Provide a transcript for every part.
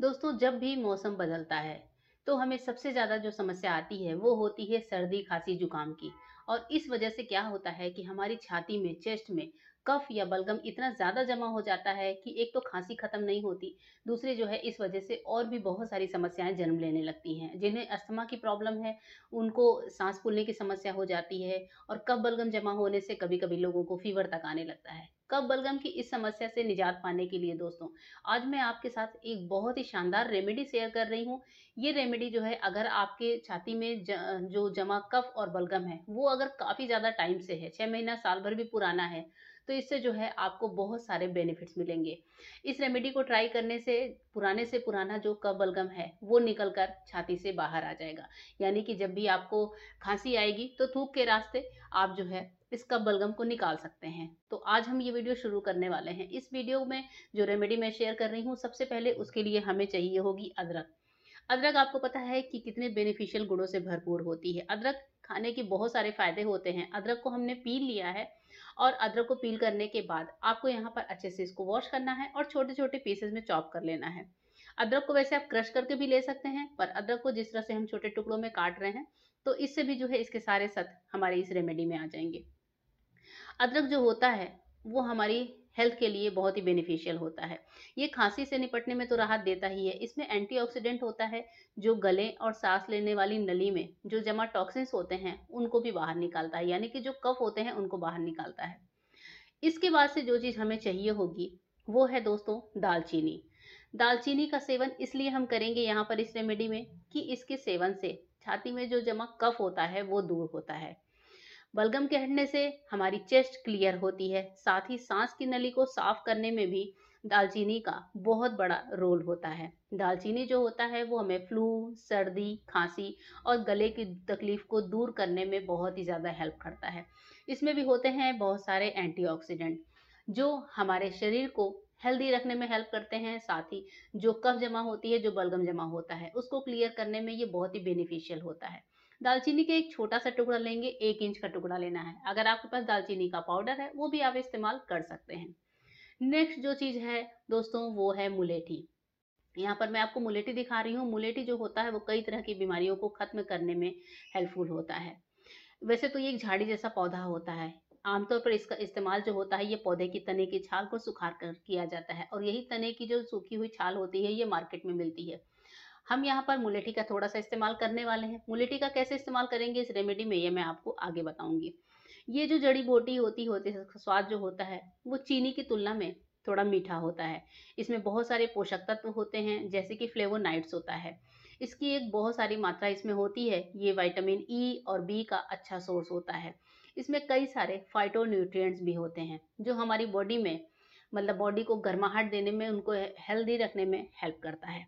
दोस्तों जब भी मौसम बदलता है तो हमें सबसे ज़्यादा जो समस्या आती है वो होती है सर्दी खांसी जुकाम की और इस वजह से क्या होता है कि हमारी छाती में चेस्ट में कफ या बलगम इतना ज़्यादा जमा हो जाता है कि एक तो खांसी ख़त्म नहीं होती दूसरी जो है इस वजह से और भी बहुत सारी समस्याएं जन्म लेने लगती हैं जिन्हें अस्थमा की प्रॉब्लम है उनको सांस फूलने की समस्या हो जाती है और कफ बलगम जमा होने से कभी कभी लोगों को फीवर तक आने लगता है कब बलगम की इस समस्या से निजात पाने के लिए दोस्तों आज मैं आपके साथ एक बहुत ही शानदार रेमेडी शेयर कर रही हूँ ये रेमेडी जो है अगर आपके छाती में ज, जो जमा कफ और बलगम है वो अगर काफ़ी ज़्यादा टाइम से है छः महीना साल भर भी पुराना है तो इससे जो है आपको बहुत सारे बेनिफिट्स मिलेंगे इस रेमेडी को ट्राई करने से पुराने से पुराना जो कफ बलगम है वो निकल कर छाती से बाहर आ जाएगा यानी कि जब भी आपको खांसी आएगी तो थूक के रास्ते आप जो है इसका बलगम को निकाल सकते हैं तो आज हम ये वीडियो शुरू करने वाले हैं इस वीडियो में जो रेमेडी मैं शेयर कर रही हूँ सबसे पहले उसके लिए हमें चाहिए होगी अदरक अदरक आपको पता है कि कितने बेनिफिशियल गुणों से भरपूर होती है अदरक खाने के बहुत सारे फायदे होते हैं अदरक को हमने पील लिया है और अदरक को पील करने के बाद आपको यहाँ पर अच्छे से इसको वॉश करना है और छोटे छोटे पीसेस में चॉप कर लेना है अदरक को वैसे आप क्रश करके भी ले सकते हैं पर अदरक को जिस तरह से हम छोटे टुकड़ों में काट रहे हैं तो इससे भी जो है इसके सारे सत हमारे इस रेमेडी में आ जाएंगे अदरक जो होता है वो हमारी हेल्थ के लिए बहुत ही बेनिफिशियल होता है ये खांसी से निपटने में तो राहत देता ही है इसमें एंटीऑक्सीडेंट होता है जो गले और सांस लेने वाली नली में जो जमा टॉक्सिन्स होते हैं उनको भी बाहर निकालता है यानी कि जो कफ होते हैं उनको बाहर निकालता है इसके बाद से जो चीज़ हमें चाहिए होगी वो है दोस्तों दालचीनी दालचीनी का सेवन इसलिए हम करेंगे यहाँ पर इस रेमेडी में कि इसके सेवन से छाती में जो जमा कफ होता है वो दूर होता है बलगम के हटने से हमारी चेस्ट क्लियर होती है साथ ही सांस की नली को साफ करने में भी दालचीनी का बहुत बड़ा रोल होता है दालचीनी जो होता है वो हमें फ्लू सर्दी खांसी और गले की तकलीफ को दूर करने में बहुत ही ज़्यादा हेल्प करता है इसमें भी होते हैं बहुत सारे एंटीऑक्सीडेंट जो हमारे शरीर को हेल्दी रखने में हेल्प करते हैं साथ ही जो कफ जमा होती है जो बलगम जमा होता है उसको क्लियर करने में ये बहुत ही बेनिफिशियल होता है दालचीनी के एक छोटा सा टुकड़ा लेंगे एक इंच का टुकड़ा लेना है अगर आपके पास दालचीनी का पाउडर है वो भी आप इस्तेमाल कर सकते हैं नेक्स्ट जो चीज़ है दोस्तों वो है मुलेठी यहाँ पर मैं आपको मुलेठी दिखा रही हूँ मुलेठी जो होता है वो कई तरह की बीमारियों को खत्म करने में हेल्पफुल होता है वैसे तो ये एक झाड़ी जैसा पौधा होता है आमतौर पर इसका इस्तेमाल जो होता है ये पौधे की तने की छाल को सुखार कर किया जाता है और यही तने की जो सूखी हुई छाल होती है ये मार्केट में मिलती है हम यहाँ पर मुलेठी का थोड़ा सा इस्तेमाल करने वाले हैं मुलेठी का कैसे इस्तेमाल करेंगे इस रेमेडी में ये मैं आपको आगे बताऊंगी ये जो जड़ी बोटी होती होती है स्वाद जो होता है वो चीनी की तुलना में थोड़ा मीठा होता है इसमें बहुत सारे पोषक तत्व होते हैं जैसे कि फ्लेवोनाइट्स होता है इसकी एक बहुत सारी मात्रा इसमें होती है ये विटामिन ई e और बी का अच्छा सोर्स होता है इसमें कई सारे फाइटोन्यूट्रिएंट्स भी होते हैं जो हमारी बॉडी में मतलब बॉडी को गर्माहट देने में उनको हेल्दी रखने में हेल्प करता है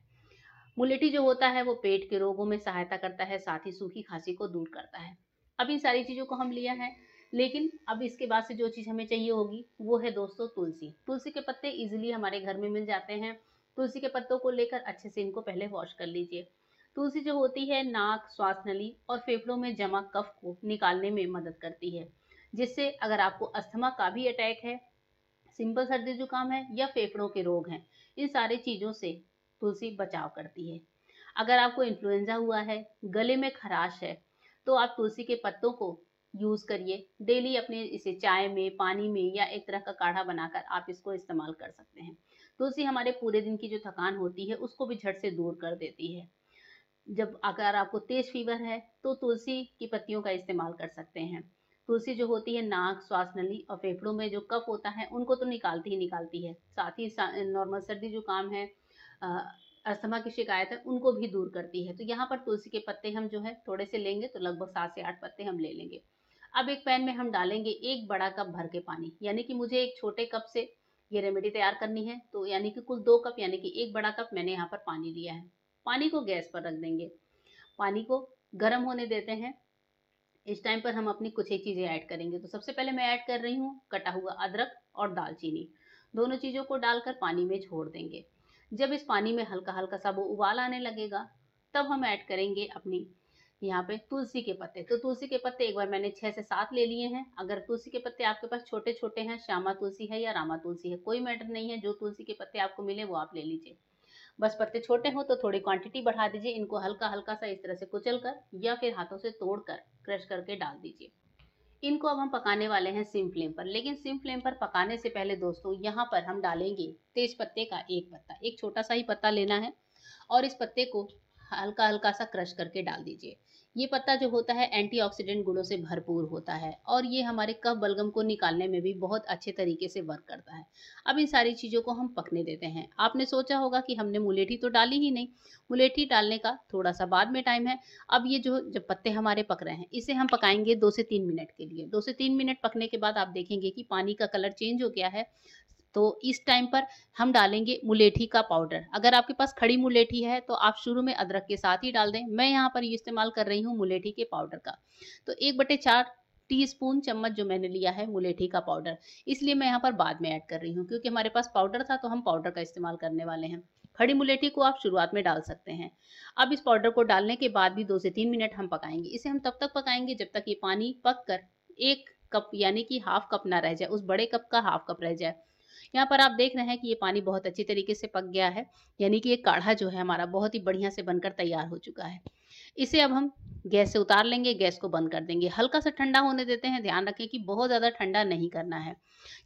मुलेटी जो होता है वो पेट के रोगों में सहायता करता है साथ ही सूखी खांसी को दूर करता है अब इन सारी चीज़ों को हम लिया है लेकिन अब इसके बाद से जो चीज़ हमें चाहिए होगी वो है दोस्तों तुलसी तुलसी के पत्ते इजिली हमारे घर में मिल जाते हैं तुलसी के पत्तों को लेकर अच्छे से इनको पहले वॉश कर लीजिए तुलसी जो होती है नाक श्वास नली और फेफड़ों में जमा कफ को निकालने में मदद करती है जिससे अगर आपको अस्थमा का भी अटैक है सिंपल सर्दी जुकाम है या फेफड़ों के रोग हैं इन सारी चीज़ों से तुलसी बचाव करती है अगर आपको इन्फ्लुएंजा हुआ है गले में खराश है तो आप तुलसी के पत्तों को यूज़ करिए डेली अपने इसे चाय में पानी में या एक तरह का काढ़ा बनाकर आप इसको इस्तेमाल कर सकते हैं तुलसी हमारे पूरे दिन की जो थकान होती है उसको भी झट से दूर कर देती है जब अगर आपको तेज फीवर है तो तुलसी की पत्तियों का इस्तेमाल कर सकते हैं तुलसी जो होती है नाक श्वास नली और फेफड़ों में जो कफ होता है उनको तो निकालती ही निकालती है साथ ही नॉर्मल सर्दी जुकाम है अस्थमा की शिकायत है उनको भी दूर करती है तो यहाँ पर तुलसी के पत्ते हम जो है थोड़े से लेंगे तो लगभग सात से आठ पत्ते हम ले लेंगे अब एक पैन में हम डालेंगे एक बड़ा कप भर के पानी यानी कि मुझे एक छोटे कप से ये रेमेडी तैयार करनी है तो यानी कि कुल दो कप यानी कि एक बड़ा कप मैंने यहाँ पर पानी लिया है पानी को गैस पर रख देंगे पानी को गर्म होने देते हैं इस टाइम पर हम अपनी कुछ एक चीज़ें ऐड करेंगे तो सबसे पहले मैं ऐड कर रही हूँ कटा हुआ अदरक और दालचीनी दोनों चीज़ों को डालकर पानी में छोड़ देंगे जब इस पानी में हल्का हल्का सा वो उबाल आने लगेगा तब हम ऐड करेंगे अपनी यहाँ पे तुलसी के पत्ते तो तुलसी के पत्ते एक बार मैंने छः से सात ले लिए हैं अगर तुलसी के पत्ते आपके पास छोटे छोटे हैं श्यामा तुलसी है या रामा तुलसी है कोई मैटर नहीं है जो तुलसी के पत्ते आपको मिले वो आप ले लीजिए बस पत्ते छोटे हों तो थोड़ी क्वांटिटी बढ़ा दीजिए इनको हल्का हल्का सा इस तरह से कुचल कर या फिर हाथों से तोड़ कर क्रश करके डाल दीजिए इनको अब हम पकाने वाले हैं सिम फ्लेम पर लेकिन सिम फ्लेम पर पकाने से पहले दोस्तों यहाँ पर हम डालेंगे तेज पत्ते का एक पत्ता एक छोटा सा ही पत्ता लेना है और इस पत्ते को हल्का हल्का सा क्रश करके डाल दीजिए ये पत्ता जो होता है एंटीऑक्सीडेंट गुणों से भरपूर होता है और ये हमारे कफ बलगम को निकालने में भी बहुत अच्छे तरीके से वर्क करता है अब इन सारी चीज़ों को हम पकने देते हैं आपने सोचा होगा कि हमने मुलेठी तो डाली ही नहीं मुलेठी डालने का थोड़ा सा बाद में टाइम है अब ये जो जब पत्ते हमारे पक रहे हैं इसे हम पकाएंगे दो से तीन मिनट के लिए दो से तीन मिनट पकने के बाद आप देखेंगे कि पानी का कलर चेंज हो गया है तो इस टाइम पर हम डालेंगे मुलेठी का पाउडर अगर आपके पास खड़ी मुलेठी है तो आप शुरू में अदरक के साथ ही डाल दें मैं यहाँ पर इस्तेमाल कर रही हूँ मुलेठी के पाउडर का तो एक बटे चार स्पून चम्मच जो मैंने लिया है मुलेठी का पाउडर इसलिए मैं यहाँ पर बाद में ऐड कर रही हूँ क्योंकि हमारे पास पाउडर था तो हम पाउडर का इस्तेमाल करने वाले हैं खड़ी मुलेठी को आप शुरुआत में डाल सकते हैं अब इस पाउडर को डालने के बाद भी दो से तीन मिनट हम पकाएंगे इसे हम तब तक पकाएंगे जब तक ये पानी पक कर एक कप यानी कि हाफ कप ना रह जाए उस बड़े कप का हाफ कप रह जाए यहाँ पर आप देख रहे हैं कि ये पानी बहुत अच्छी तरीके से पक गया है यानी कि ये काढ़ा जो है हमारा बहुत ही बढ़िया से बनकर तैयार हो चुका है इसे अब हम गैस से उतार लेंगे गैस को बंद कर देंगे हल्का सा ठंडा होने देते हैं ध्यान रखें कि बहुत ज़्यादा ठंडा नहीं करना है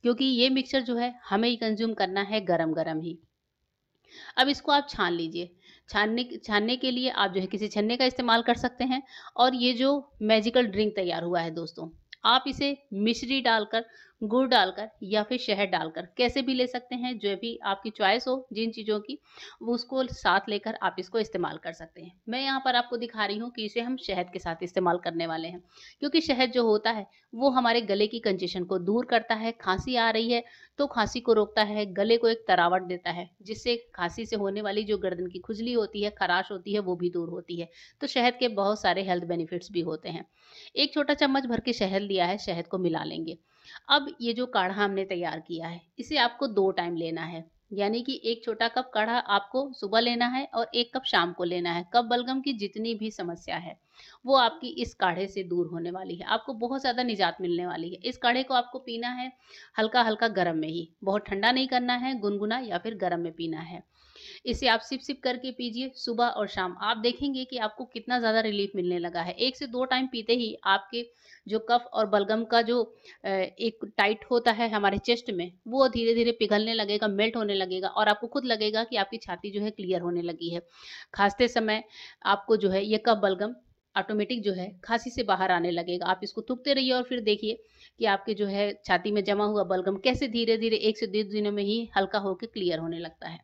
क्योंकि ये मिक्सचर जो है हमें ही कंज्यूम करना है गर्म गर्म ही अब इसको आप छान लीजिए छानने छानने के लिए आप जो है किसी छन्ने का इस्तेमाल कर सकते हैं और ये जो मैजिकल ड्रिंक तैयार हुआ है दोस्तों आप इसे मिश्री डालकर गुड़ डालकर या फिर शहद डालकर कैसे भी ले सकते हैं जो भी आपकी चॉइस हो जिन चीज़ों की वो उसको साथ लेकर आप इसको इस्तेमाल कर सकते हैं मैं यहाँ पर आपको दिखा रही हूँ कि इसे हम शहद के साथ इस्तेमाल करने वाले हैं क्योंकि शहद जो होता है वो हमारे गले की कंजेशन को दूर करता है खांसी आ रही है तो खांसी को रोकता है गले को एक तरावट देता है जिससे खांसी से होने वाली जो गर्दन की खुजली होती है खराश होती है वो भी दूर होती है तो शहद के बहुत सारे हेल्थ बेनिफिट्स भी होते हैं एक छोटा चम्मच भर के शहद लिया है शहद को मिला लेंगे अब ये जो काढ़ा हमने तैयार किया है इसे आपको दो टाइम लेना है यानी कि एक छोटा कप काढ़ा आपको सुबह लेना है और एक कप शाम को लेना है कप बलगम की जितनी भी समस्या है वो आपकी इस काढ़े से दूर होने वाली है आपको बहुत ज़्यादा निजात मिलने वाली है इस काढ़े को आपको पीना है हल्का हल्का गर्म में ही बहुत ठंडा नहीं करना है गुनगुना या फिर गर्म में पीना है इसे आप सिप सिप करके पीजिए सुबह और शाम आप देखेंगे कि आपको कितना ज़्यादा रिलीफ मिलने लगा है एक से दो टाइम पीते ही आपके जो कफ और बलगम का जो एक टाइट होता है हमारे चेस्ट में वो धीरे धीरे पिघलने लगेगा मेल्ट होने लगेगा और आपको खुद लगेगा कि आपकी छाती जो है क्लियर होने लगी है खांसते समय आपको जो है ये कफ बलगम ऑटोमेटिक जो है खांसी से बाहर आने लगेगा आप इसको थूकते रहिए और फिर देखिए कि आपके जो है छाती में जमा हुआ बलगम कैसे धीरे धीरे एक से डेढ़ दिनों में ही हल्का होकर क्लियर होने लगता है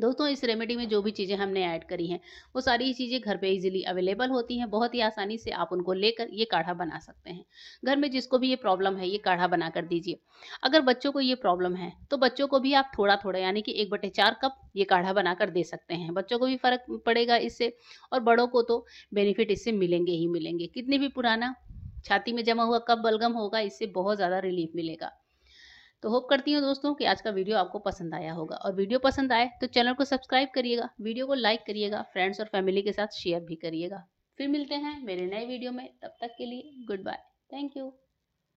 दोस्तों इस रेमेडी में जो भी चीज़ें हमने ऐड करी हैं वो सारी चीज़ें घर पे इजीली अवेलेबल होती हैं बहुत ही आसानी से आप उनको लेकर ये काढ़ा बना सकते हैं घर में जिसको भी ये प्रॉब्लम है ये काढ़ा बना कर दीजिए अगर बच्चों को ये प्रॉब्लम है तो बच्चों को भी आप थोड़ा थोड़ा यानी कि एक बटे चार कप ये काढ़ा बना कर दे सकते हैं बच्चों को भी फ़र्क पड़ेगा इससे और बड़ों को तो बेनिफिट इससे मिलेंगे ही मिलेंगे कितनी भी पुराना छाती में जमा हुआ कब बलगम होगा इससे बहुत ज़्यादा रिलीफ मिलेगा तो होप करती हूँ दोस्तों कि आज का वीडियो आपको पसंद आया होगा और वीडियो पसंद आए तो चैनल को सब्सक्राइब करिएगा वीडियो को लाइक करिएगा फ्रेंड्स और फैमिली के साथ शेयर भी करिएगा फिर मिलते हैं मेरे नए वीडियो में तब तक के लिए गुड बाय थैंक यू